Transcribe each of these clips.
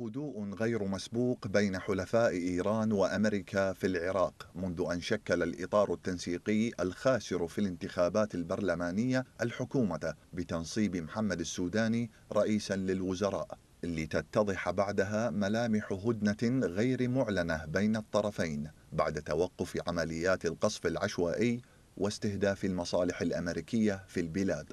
هدوء غير مسبوق بين حلفاء ايران وامريكا في العراق منذ ان شكل الاطار التنسيقي الخاسر في الانتخابات البرلمانيه الحكومه بتنصيب محمد السوداني رئيسا للوزراء لتتضح بعدها ملامح هدنه غير معلنه بين الطرفين بعد توقف عمليات القصف العشوائي واستهداف المصالح الامريكيه في البلاد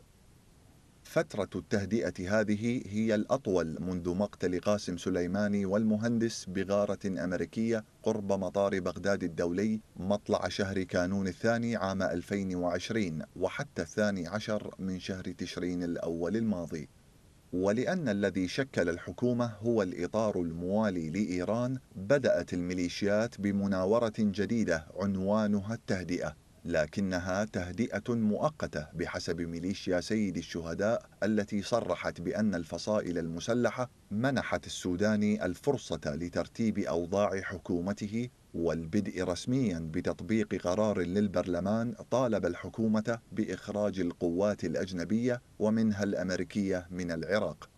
فترة التهدئة هذه هي الأطول منذ مقتل قاسم سليماني والمهندس بغارة أمريكية قرب مطار بغداد الدولي مطلع شهر كانون الثاني عام 2020 وحتى الثاني عشر من شهر تشرين الأول الماضي ولأن الذي شكل الحكومة هو الإطار الموالي لإيران بدأت الميليشيات بمناورة جديدة عنوانها التهدئة لكنها تهدئة مؤقتة بحسب ميليشيا سيد الشهداء التي صرحت بأن الفصائل المسلحة منحت السودان الفرصة لترتيب أوضاع حكومته والبدء رسميا بتطبيق قرار للبرلمان طالب الحكومة بإخراج القوات الأجنبية ومنها الأمريكية من العراق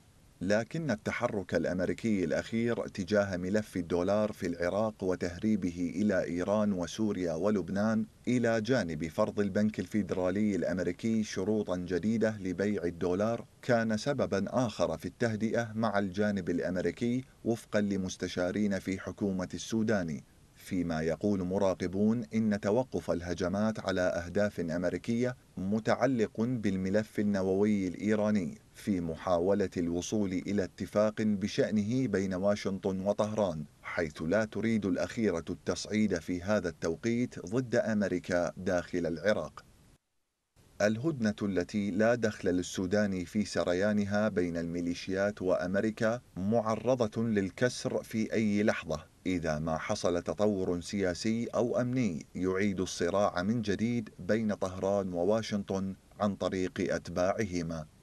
لكن التحرك الامريكي الاخير تجاه ملف الدولار في العراق وتهريبه الى ايران وسوريا ولبنان الى جانب فرض البنك الفيدرالي الامريكي شروطا جديده لبيع الدولار كان سببا اخر في التهدئه مع الجانب الامريكي وفقا لمستشارين في حكومه السودان فيما يقول مراقبون إن توقف الهجمات على أهداف أمريكية متعلق بالملف النووي الإيراني في محاولة الوصول إلى اتفاق بشأنه بين واشنطن وطهران حيث لا تريد الأخيرة التصعيد في هذا التوقيت ضد أمريكا داخل العراق الهدنة التي لا دخل للسودان في سريانها بين الميليشيات وأمريكا معرضة للكسر في أي لحظة إذا ما حصل تطور سياسي أو أمني يعيد الصراع من جديد بين طهران وواشنطن عن طريق أتباعهما